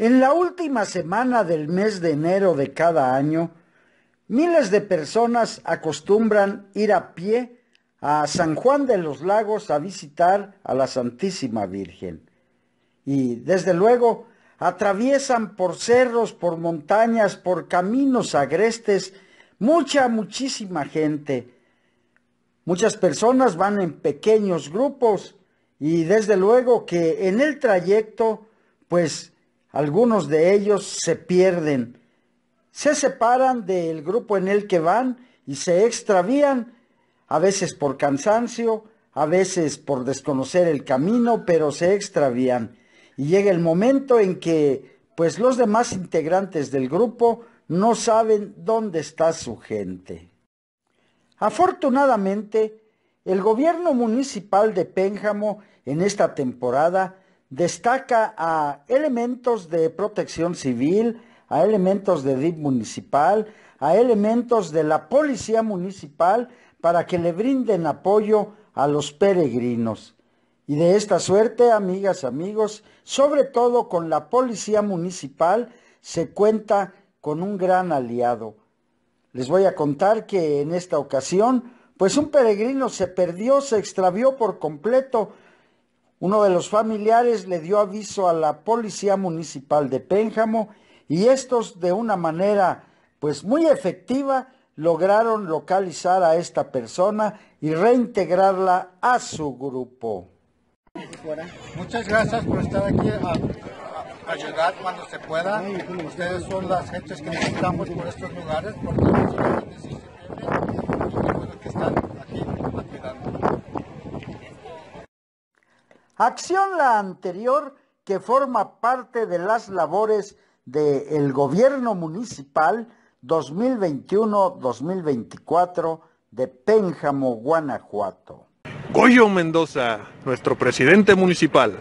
En la última semana del mes de enero de cada año, miles de personas acostumbran ir a pie a San Juan de los Lagos a visitar a la Santísima Virgen. Y desde luego atraviesan por cerros, por montañas, por caminos agrestes, mucha, muchísima gente. Muchas personas van en pequeños grupos y desde luego que en el trayecto, pues, algunos de ellos se pierden, se separan del grupo en el que van y se extravían, a veces por cansancio, a veces por desconocer el camino, pero se extravían. Y llega el momento en que, pues los demás integrantes del grupo no saben dónde está su gente. Afortunadamente, el gobierno municipal de Pénjamo en esta temporada destaca a elementos de protección civil, a elementos de DIP municipal, a elementos de la policía municipal para que le brinden apoyo a los peregrinos. Y de esta suerte, amigas, amigos, sobre todo con la policía municipal, se cuenta con un gran aliado. Les voy a contar que en esta ocasión, pues un peregrino se perdió, se extravió por completo, uno de los familiares le dio aviso a la policía municipal de Pénjamo y estos de una manera pues muy efectiva lograron localizar a esta persona y reintegrarla a su grupo. Muchas gracias por estar aquí a, ayudar cuando se pueda. Ustedes son las gentes que necesitamos por estos lugares porque los que están Acción la anterior que forma parte de las labores del gobierno municipal 2021-2024 de Pénjamo, Guanajuato. Goyo Mendoza, nuestro presidente municipal.